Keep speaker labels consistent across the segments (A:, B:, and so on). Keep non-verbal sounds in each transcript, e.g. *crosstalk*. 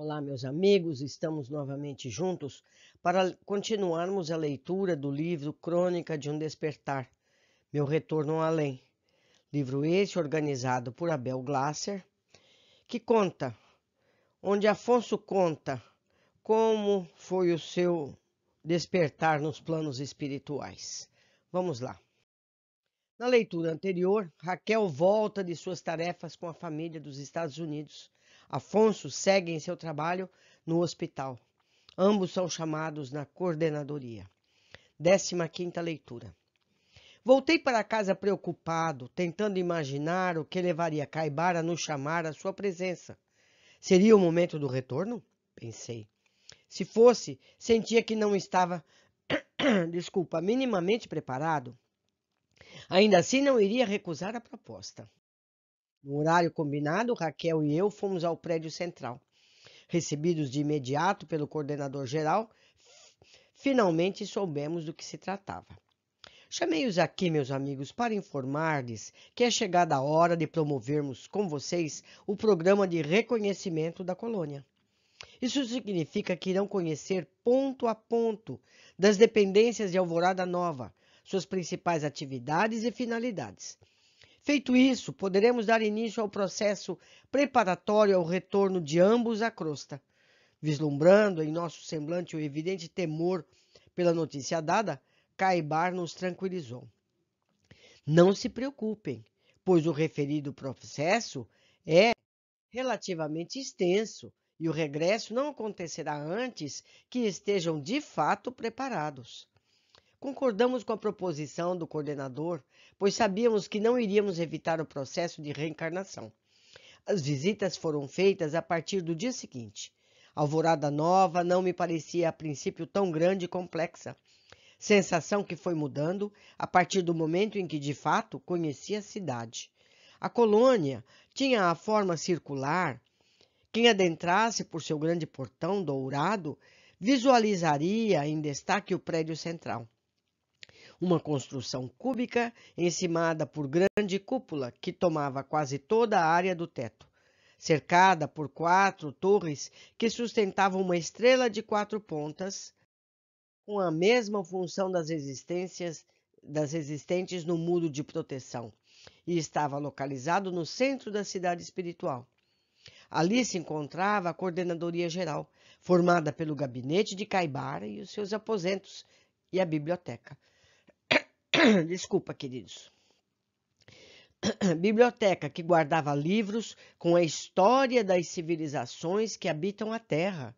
A: Olá, meus amigos, estamos novamente juntos para continuarmos a leitura do livro Crônica de um Despertar, Meu Retorno ao Além. Livro esse organizado por Abel Glasser, que conta, onde Afonso conta como foi o seu despertar nos planos espirituais. Vamos lá. Na leitura anterior, Raquel volta de suas tarefas com a família dos Estados Unidos Afonso segue em seu trabalho no hospital. Ambos são chamados na coordenadoria. 15 leitura. Voltei para casa preocupado, tentando imaginar o que levaria Caibara a nos chamar à sua presença. Seria o momento do retorno? Pensei. Se fosse, sentia que não estava, *coughs* desculpa, minimamente preparado. Ainda assim, não iria recusar a proposta. No horário combinado, Raquel e eu fomos ao prédio central. Recebidos de imediato pelo coordenador geral, finalmente soubemos do que se tratava. Chamei-os aqui, meus amigos, para informar-lhes que é chegada a hora de promovermos com vocês o programa de reconhecimento da colônia. Isso significa que irão conhecer ponto a ponto das dependências de Alvorada Nova, suas principais atividades e finalidades. Feito isso, poderemos dar início ao processo preparatório ao retorno de ambos à crosta, vislumbrando em nosso semblante o evidente temor pela notícia dada, Caibar nos tranquilizou. Não se preocupem, pois o referido processo é relativamente extenso e o regresso não acontecerá antes que estejam de fato preparados. Concordamos com a proposição do coordenador, pois sabíamos que não iríamos evitar o processo de reencarnação. As visitas foram feitas a partir do dia seguinte. A alvorada nova não me parecia a princípio tão grande e complexa, sensação que foi mudando a partir do momento em que de fato conheci a cidade. A colônia tinha a forma circular. Quem adentrasse por seu grande portão dourado visualizaria em destaque o prédio central uma construção cúbica encimada por grande cúpula que tomava quase toda a área do teto, cercada por quatro torres que sustentavam uma estrela de quatro pontas, com a mesma função das existentes das no muro de proteção, e estava localizado no centro da cidade espiritual. Ali se encontrava a coordenadoria geral, formada pelo gabinete de Caibara e os seus aposentos e a biblioteca. *coughs* Desculpa, queridos. *coughs* Biblioteca que guardava livros com a história das civilizações que habitam a Terra,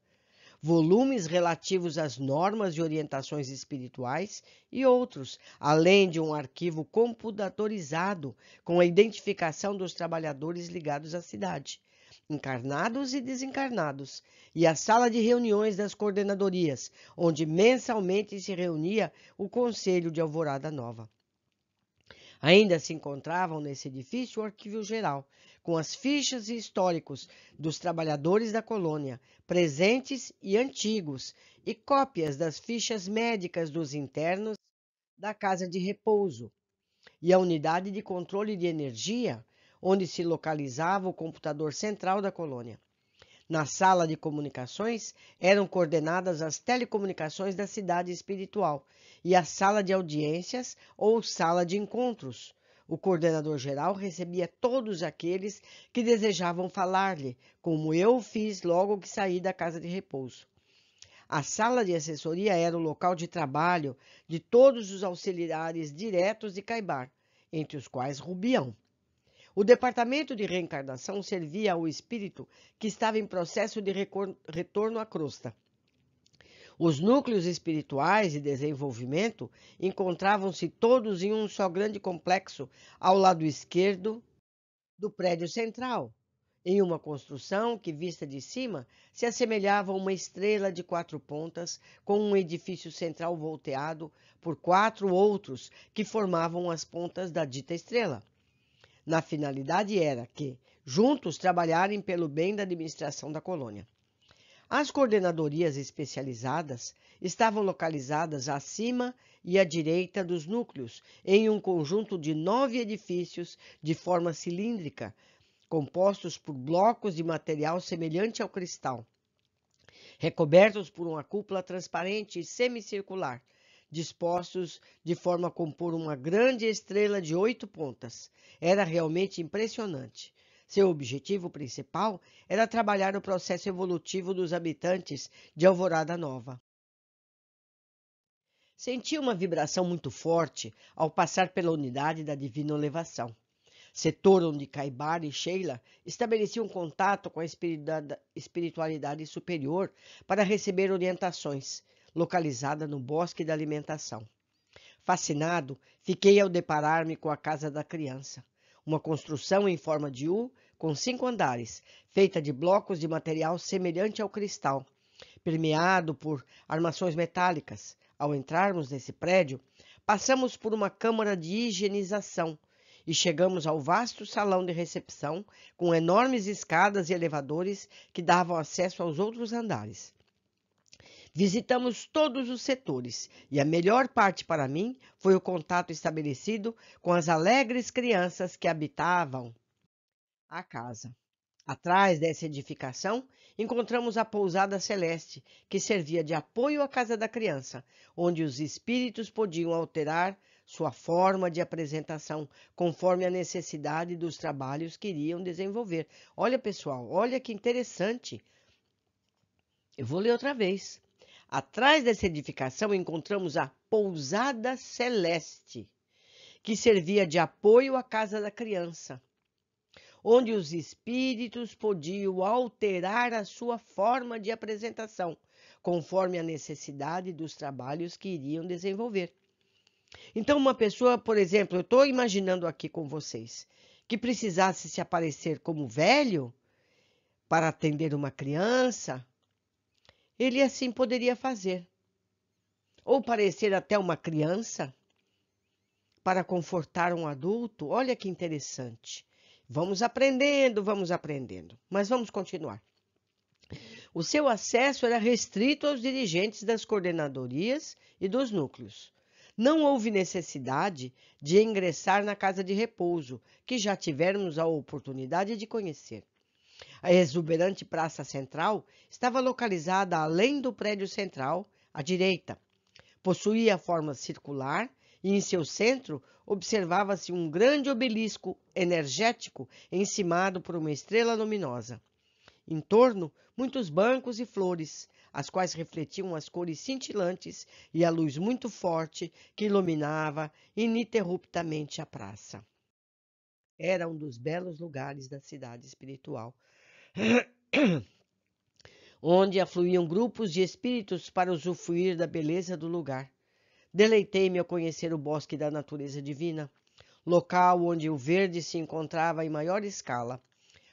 A: volumes relativos às normas e orientações espirituais e outros, além de um arquivo computatorizado com a identificação dos trabalhadores ligados à cidade encarnados e desencarnados, e a sala de reuniões das coordenadorias, onde mensalmente se reunia o Conselho de Alvorada Nova. Ainda se encontravam nesse edifício o arquivo geral, com as fichas e históricos dos trabalhadores da colônia, presentes e antigos, e cópias das fichas médicas dos internos da casa de repouso. E a unidade de controle de energia, onde se localizava o computador central da colônia. Na sala de comunicações eram coordenadas as telecomunicações da cidade espiritual e a sala de audiências ou sala de encontros. O coordenador geral recebia todos aqueles que desejavam falar-lhe, como eu fiz logo que saí da casa de repouso. A sala de assessoria era o local de trabalho de todos os auxiliares diretos de Caibar, entre os quais Rubião. O departamento de reencarnação servia ao espírito que estava em processo de retorno à crosta. Os núcleos espirituais de desenvolvimento encontravam-se todos em um só grande complexo ao lado esquerdo do prédio central, em uma construção que, vista de cima, se assemelhava a uma estrela de quatro pontas com um edifício central volteado por quatro outros que formavam as pontas da dita estrela. Na finalidade era que, juntos, trabalharem pelo bem da administração da colônia. As coordenadorias especializadas estavam localizadas acima e à direita dos núcleos, em um conjunto de nove edifícios de forma cilíndrica, compostos por blocos de material semelhante ao cristal, recobertos por uma cúpula transparente e semicircular, dispostos de forma a compor uma grande estrela de oito pontas. Era realmente impressionante. Seu objetivo principal era trabalhar o processo evolutivo dos habitantes de Alvorada Nova. Senti uma vibração muito forte ao passar pela unidade da Divina Elevação, setor onde Caibar e Sheila estabeleciam contato com a espiritualidade superior para receber orientações, localizada no Bosque da Alimentação. Fascinado, fiquei ao deparar-me com a casa da criança, uma construção em forma de U com cinco andares, feita de blocos de material semelhante ao cristal, permeado por armações metálicas. Ao entrarmos nesse prédio, passamos por uma câmara de higienização e chegamos ao vasto salão de recepção com enormes escadas e elevadores que davam acesso aos outros andares. Visitamos todos os setores e a melhor parte para mim foi o contato estabelecido com as alegres crianças que habitavam a casa. Atrás dessa edificação, encontramos a pousada celeste, que servia de apoio à casa da criança, onde os espíritos podiam alterar sua forma de apresentação conforme a necessidade dos trabalhos que iriam desenvolver. Olha, pessoal, olha que interessante. Eu vou ler outra vez. Atrás dessa edificação encontramos a Pousada Celeste, que servia de apoio à casa da criança, onde os espíritos podiam alterar a sua forma de apresentação, conforme a necessidade dos trabalhos que iriam desenvolver. Então, uma pessoa, por exemplo, eu estou imaginando aqui com vocês, que precisasse se aparecer como velho para atender uma criança, ele assim poderia fazer. Ou parecer até uma criança para confortar um adulto. Olha que interessante. Vamos aprendendo, vamos aprendendo. Mas vamos continuar. O seu acesso era restrito aos dirigentes das coordenadorias e dos núcleos. Não houve necessidade de ingressar na casa de repouso, que já tivemos a oportunidade de conhecer. A exuberante praça central estava localizada além do prédio central, à direita. Possuía forma circular e em seu centro observava-se um grande obelisco energético encimado por uma estrela luminosa. Em torno, muitos bancos e flores, as quais refletiam as cores cintilantes e a luz muito forte que iluminava ininterruptamente a praça. Era um dos belos lugares da cidade espiritual, onde afluíam grupos de espíritos para usufruir da beleza do lugar. Deleitei-me ao conhecer o bosque da natureza divina, local onde o verde se encontrava em maior escala,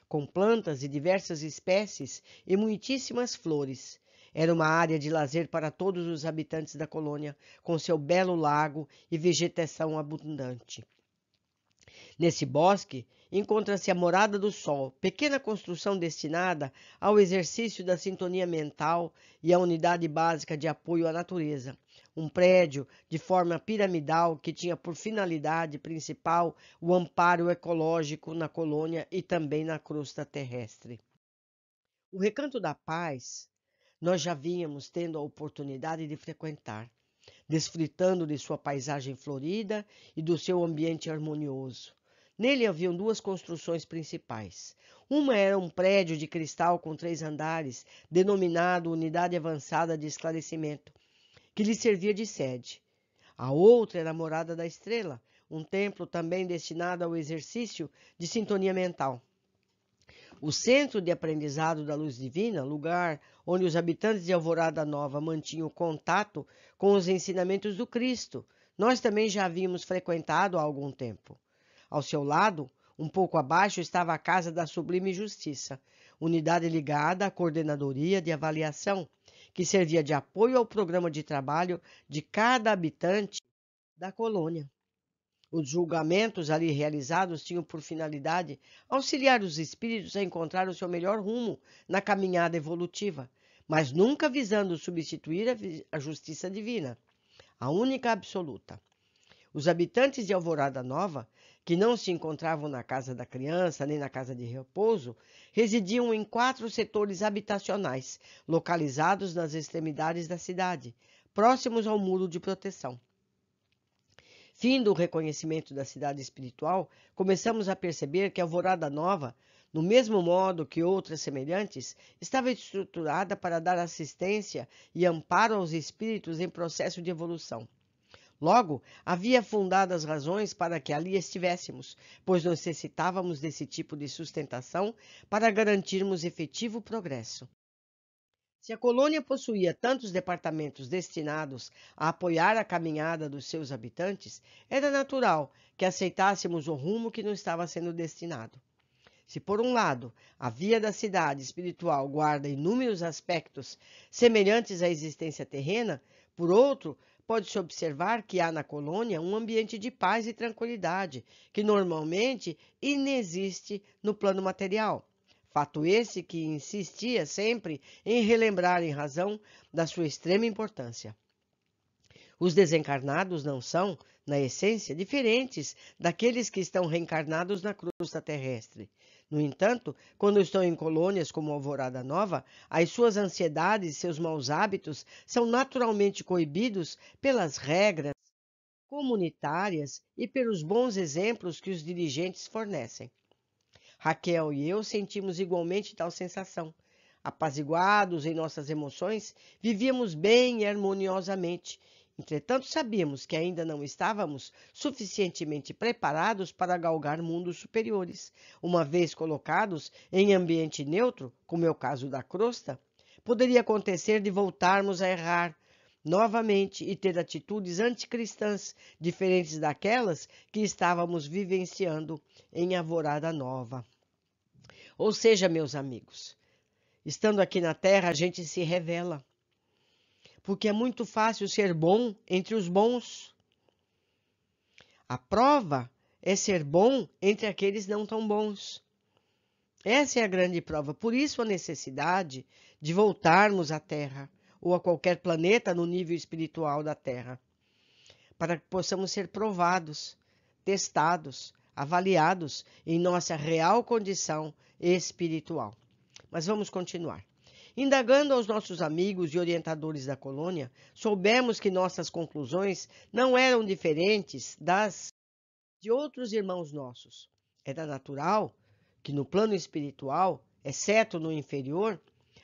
A: com plantas de diversas espécies e muitíssimas flores. Era uma área de lazer para todos os habitantes da colônia, com seu belo lago e vegetação abundante. Nesse bosque encontra-se a Morada do Sol, pequena construção destinada ao exercício da sintonia mental e à unidade básica de apoio à natureza. Um prédio de forma piramidal que tinha por finalidade principal o amparo ecológico na colônia e também na crosta terrestre. O Recanto da Paz nós já vínhamos tendo a oportunidade de frequentar, desfrutando de sua paisagem florida e do seu ambiente harmonioso. Nele haviam duas construções principais. Uma era um prédio de cristal com três andares, denominado Unidade Avançada de Esclarecimento, que lhe servia de sede. A outra era a Morada da Estrela, um templo também destinado ao exercício de sintonia mental. O Centro de Aprendizado da Luz Divina, lugar onde os habitantes de Alvorada Nova mantinham contato com os ensinamentos do Cristo, nós também já havíamos frequentado há algum tempo. Ao seu lado, um pouco abaixo, estava a Casa da Sublime Justiça, unidade ligada à Coordenadoria de Avaliação, que servia de apoio ao programa de trabalho de cada habitante da colônia. Os julgamentos ali realizados tinham por finalidade auxiliar os espíritos a encontrar o seu melhor rumo na caminhada evolutiva, mas nunca visando substituir a justiça divina, a única absoluta. Os habitantes de Alvorada Nova que não se encontravam na casa da criança nem na casa de repouso, residiam em quatro setores habitacionais, localizados nas extremidades da cidade, próximos ao muro de proteção. Findo o reconhecimento da cidade espiritual, começamos a perceber que a Alvorada Nova, no mesmo modo que outras semelhantes, estava estruturada para dar assistência e amparo aos espíritos em processo de evolução. Logo, havia fundadas razões para que ali estivéssemos, pois necessitávamos desse tipo de sustentação para garantirmos efetivo progresso. Se a colônia possuía tantos departamentos destinados a apoiar a caminhada dos seus habitantes, era natural que aceitássemos o rumo que nos estava sendo destinado. Se, por um lado, a via da cidade espiritual guarda inúmeros aspectos semelhantes à existência terrena, por outro, pode-se observar que há na colônia um ambiente de paz e tranquilidade, que normalmente inexiste no plano material. Fato esse que insistia sempre em relembrar em razão da sua extrema importância. Os desencarnados não são, na essência, diferentes daqueles que estão reencarnados na crosta terrestre. No entanto, quando estão em colônias como Alvorada Nova, as suas ansiedades e seus maus hábitos são naturalmente coibidos pelas regras comunitárias e pelos bons exemplos que os dirigentes fornecem. Raquel e eu sentimos igualmente tal sensação. Apaziguados em nossas emoções, vivíamos bem e harmoniosamente Entretanto, sabíamos que ainda não estávamos suficientemente preparados para galgar mundos superiores. Uma vez colocados em ambiente neutro, como é o caso da crosta, poderia acontecer de voltarmos a errar novamente e ter atitudes anticristãs diferentes daquelas que estávamos vivenciando em Avorada Nova. Ou seja, meus amigos, estando aqui na Terra, a gente se revela porque é muito fácil ser bom entre os bons. A prova é ser bom entre aqueles não tão bons. Essa é a grande prova, por isso a necessidade de voltarmos à Terra ou a qualquer planeta no nível espiritual da Terra, para que possamos ser provados, testados, avaliados em nossa real condição espiritual. Mas vamos continuar. Indagando aos nossos amigos e orientadores da colônia, soubemos que nossas conclusões não eram diferentes das de outros irmãos nossos. Era é natural que no plano espiritual, exceto no inferior,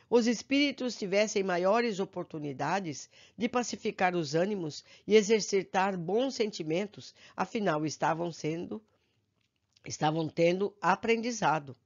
A: os espíritos tivessem maiores oportunidades de pacificar os ânimos e exercitar bons sentimentos, afinal estavam sendo estavam tendo aprendizado.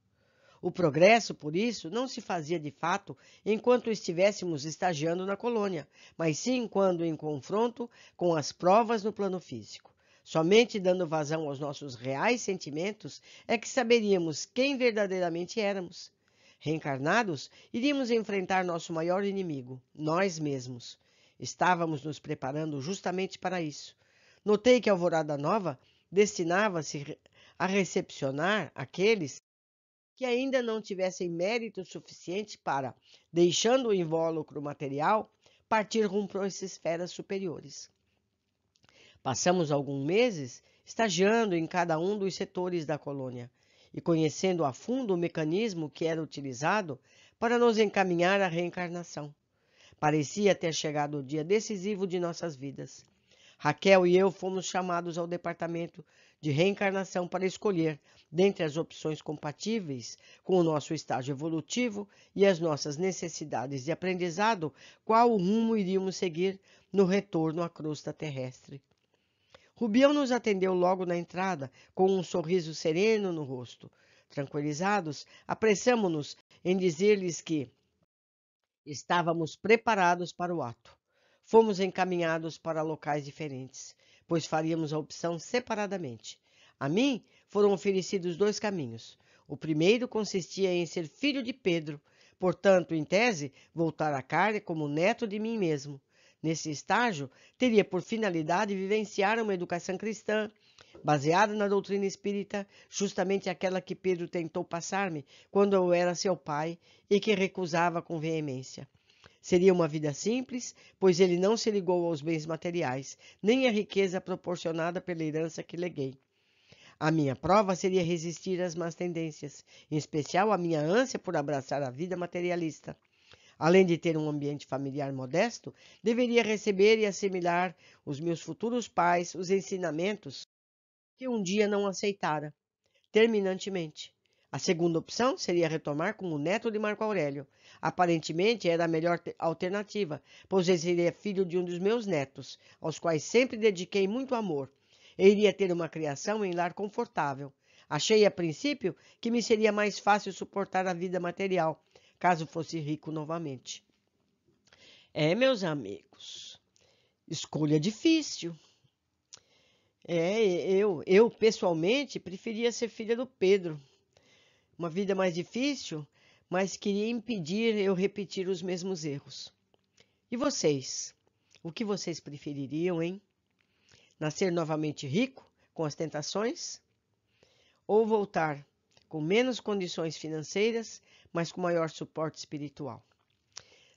A: O progresso, por isso, não se fazia de fato enquanto estivéssemos estagiando na colônia, mas sim quando em confronto com as provas no plano físico. Somente dando vazão aos nossos reais sentimentos é que saberíamos quem verdadeiramente éramos. Reencarnados, iríamos enfrentar nosso maior inimigo, nós mesmos. Estávamos nos preparando justamente para isso. Notei que a Alvorada Nova destinava-se a recepcionar aqueles que ainda não tivessem mérito suficiente para, deixando o invólucro material, partir rumo para as esferas superiores. Passamos alguns meses estagiando em cada um dos setores da colônia e conhecendo a fundo o mecanismo que era utilizado para nos encaminhar à reencarnação. Parecia ter chegado o dia decisivo de nossas vidas. Raquel e eu fomos chamados ao departamento de reencarnação para escolher dentre as opções compatíveis com o nosso estágio evolutivo e as nossas necessidades de aprendizado, qual rumo iríamos seguir no retorno à crosta terrestre. Rubião nos atendeu logo na entrada, com um sorriso sereno no rosto. Tranquilizados, apressamos-nos em dizer-lhes que estávamos preparados para o ato. Fomos encaminhados para locais diferentes pois faríamos a opção separadamente. A mim foram oferecidos dois caminhos. O primeiro consistia em ser filho de Pedro, portanto, em tese, voltar à carne como neto de mim mesmo. Nesse estágio, teria por finalidade vivenciar uma educação cristã, baseada na doutrina espírita, justamente aquela que Pedro tentou passar-me quando eu era seu pai e que recusava com veemência. Seria uma vida simples, pois ele não se ligou aos bens materiais, nem à riqueza proporcionada pela herança que leguei. A minha prova seria resistir às más tendências, em especial à minha ânsia por abraçar a vida materialista. Além de ter um ambiente familiar modesto, deveria receber e assimilar os meus futuros pais os ensinamentos que um dia não aceitara, terminantemente. A segunda opção seria retomar com o neto de Marco Aurélio, Aparentemente era a melhor alternativa, pois ele seria filho de um dos meus netos, aos quais sempre dediquei muito amor. Eu iria ter uma criação em lar confortável. Achei a princípio que me seria mais fácil suportar a vida material, caso fosse rico novamente. É, meus amigos, escolha difícil. É, eu, eu pessoalmente preferia ser filha do Pedro. Uma vida mais difícil, mas queria impedir eu repetir os mesmos erros. E vocês? O que vocês prefeririam, hein? Nascer novamente rico com as tentações? Ou voltar com menos condições financeiras, mas com maior suporte espiritual?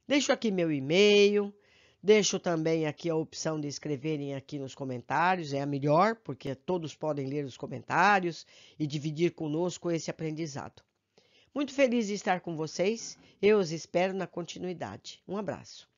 A: Deixo aqui meu e-mail, deixo também aqui a opção de escreverem aqui nos comentários, é a melhor, porque todos podem ler os comentários e dividir conosco esse aprendizado. Muito feliz de estar com vocês. Eu os espero na continuidade. Um abraço.